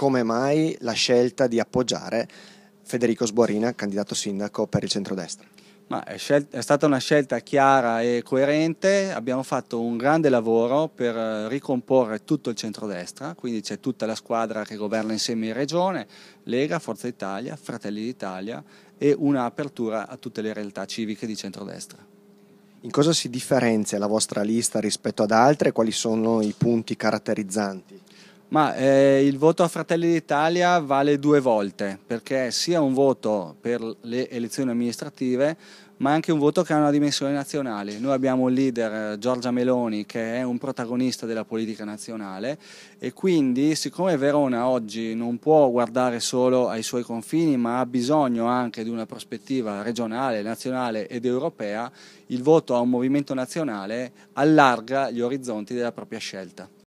come mai la scelta di appoggiare Federico Sborina, candidato sindaco per il centrodestra? Ma è, scel- è stata una scelta chiara e coerente, abbiamo fatto un grande lavoro per eh, ricomporre tutto il centrodestra, quindi c'è tutta la squadra che governa insieme in regione, Lega, Forza Italia, Fratelli d'Italia e un'apertura a tutte le realtà civiche di centrodestra. In cosa si differenzia la vostra lista rispetto ad altre? e Quali sono i punti caratterizzanti? Ma eh, il voto a Fratelli d'Italia vale due volte, perché sia un voto per le elezioni amministrative, ma anche un voto che ha una dimensione nazionale. Noi abbiamo un leader, Giorgia Meloni, che è un protagonista della politica nazionale e quindi siccome Verona oggi non può guardare solo ai suoi confini, ma ha bisogno anche di una prospettiva regionale, nazionale ed europea, il voto a un movimento nazionale allarga gli orizzonti della propria scelta.